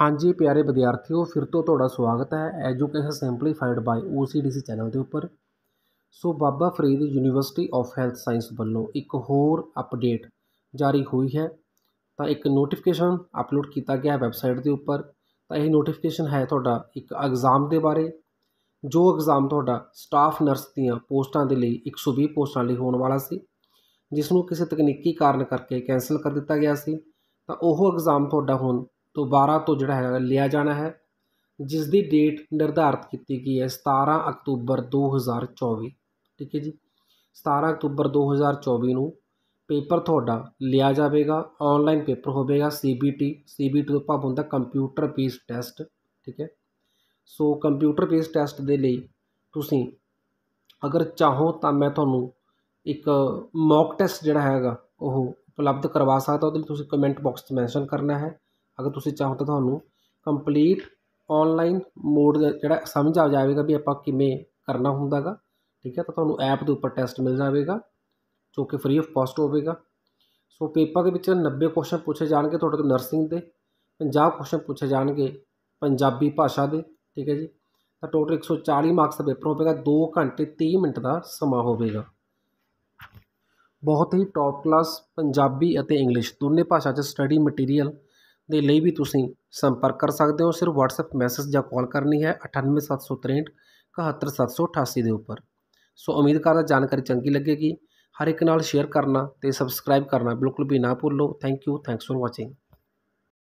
ਹਾਂਜੀ ਪਿਆਰੇ ਵਿਦਿਆਰਥੀਓ ਫਿਰ ਤੋਂ ਤੁਹਾਡਾ ਸਵਾਗਤ ਹੈ education simplified by OCDC channel ਦੇ ਉੱਪਰ so Baba Farid university of health science ਵੱਲੋਂ ਇੱਕ ਹੋਰ ਅਪਡੇਟ ਜਾਰੀ ਹੋਈ ਹੈ ਤਾਂ ਇੱਕ ਨੋਟੀਫਿਕੇਸ਼ਨ ਅਪਲੋਡ ਕੀਤਾ ਗਿਆ ਹੈ ਵੈਬਸਾਈਟ ਦੇ ਉੱਪਰ ਤਾਂ ਇਹ ਨੋਟੀਫਿਕੇਸ਼ਨ ਹੈ ਤੁਹਾਡਾ ਇੱਕ ਐਗਜ਼ਾਮ ਦੇ ਬਾਰੇ ਜੋ ਐਗਜ਼ਾਮ ਤੁਹਾਡਾ ਸਟਾਫ ਨਰਸ ਦੀਆਂ ਪੋਸਟਾਂ ਦੇ ਲਈ 120 ਪੋਸਟਾਂ ਲਈ ਹੋਣ ਵਾਲਾ ਸੀ ਜਿਸ ਨੂੰ ਕਿਸੇ ਤਕਨੀਕੀ ਕਾਰਨ ਕਰਕੇ ਕੈਨਸਲ ਕਰ ਦਿੱਤਾ ਗਿਆ ਸੀ ਤਾਂ ਉਹ ਐਗਜ਼ਾਮ ਤੁਹਾਡਾ ਹੁਣ ਦੁਬਾਰਾ ਤੋਂ ਜਿਹੜਾ ਹੈਗਾ ਲਿਆ ਜਾਣਾ ਹੈ ਜਿਸ ਦੀ ਡੇਟ ਨਿਰਧਾਰਤ ਕੀਤੀ ਗਈ ਹੈ 17 ਅਕਤੂਬਰ 2024 ਠੀਕ ਹੈ ਜੀ 17 ਅਕਤੂਬਰ 2024 ਨੂੰ ਪੇਪਰ ਤੁਹਾਡਾ ਲਿਆ ਜਾਵੇਗਾ ਆਨਲਾਈਨ ਪੇਪਰ ਹੋਵੇਗਾ CBT CBT ਤੋਂ ਭਾਵ ਹੁੰਦਾ ਕੰਪਿਊਟਰ ਬੇਸ ਟੈਸਟ ਠੀਕ ਹੈ ਸੋ ਕੰਪਿਊਟਰ ਬੇਸ ਟੈਸਟ ਦੇ ਲਈ ਤੁਸੀਂ ਅਗਰ ਚਾਹੋ ਤਾਂ ਮੈਂ ਤੁਹਾਨੂੰ ਇੱਕ ਮੌਕ ਟੈਸਟ ਜਿਹੜਾ ਹੈਗਾ ਉਹ ਉਪਲਬਧ ਕਰਵਾ ਸਕਦਾ ਉਹਦੇ ਲਈ ਤੁਸੀਂ ਕਮੈਂਟ ਬਾਕਸ 'ਚ ਮੈਂਸ਼ਨ ਕਰਨਾ ਹੈ ਅਗਰ ਤੁਸੀਂ ਚਾਹੋ ਤਾਂ ਤੁਹਾਨੂੰ ਕੰਪਲੀਟ ਆਨਲਾਈਨ ਮੋਡ ਜਿਹੜਾ ਸਮਝ ਆ ਜਾਵੇਗਾ ਵੀ ਆਪਾਂ ਕਿਵੇਂ ਕਰਨਾ ਹੁੰਦਾਗਾ ਠੀਕ ਹੈ ਤਾਂ ਤੁਹਾਨੂੰ ਐਪ ਦੇ ਉੱਪਰ ਟੈਸਟ ਮਿਲ ਜਾਵੇਗਾ ਜੋ ਕਿ ਫ੍ਰੀ ਆਫ ਕਾਸਟ ਹੋਵੇਗਾ ਸੋ ਪੇਪਰ ਦੇ ਵਿੱਚ 90 ਕੁਐਸਚਨ ਪੁੱਛੇ ਜਾਣਗੇ ਤੁਹਾਡੇ ਤੋਂ ਨਰਸਿੰਗ ਦੇ 50 ਕੁਐਸਚਨ ਪੁੱਛੇ ਜਾਣਗੇ ਪੰਜਾਬੀ ਭਾਸ਼ਾ ਦੇ ਠੀਕ ਹੈ ਜੀ ਤਾਂ ਟੋਟਲ 140 ਮਾਰਕਸ ਦਾ ਪੇਪਰ ਹੋਵੇਗਾ 2 ਘੰਟੇ 30 ਮਿੰਟ ਦਾ ਸਮਾਂ ਹੋਵੇਗਾ ਬਹੁਤ ਹੀ ਟੌਪ ਕਲਾਸ ਪੰਜਾਬੀ ਅਤੇ ਇੰਗਲਿਸ਼ ਦੋਨੇ ਭਾਸ਼ਾ 'ਚ ਸਟੱਡੀ ਮਟੀਰੀਅਲ के लिए भी तुम संपर्क कर सकते हो सिर्फ वट्सअप मैसेज या कॉल करनी है अठानवे सत्त सौ त्रेंठ कहत्तर सत्त सौ अठासी के उपर सो उम्मीद करता जानकारी चंकी लगेगी हर एक शेयर करना तो सबसक्राइब करना बिल्कुल भी ना भूलो thank you thanks for watching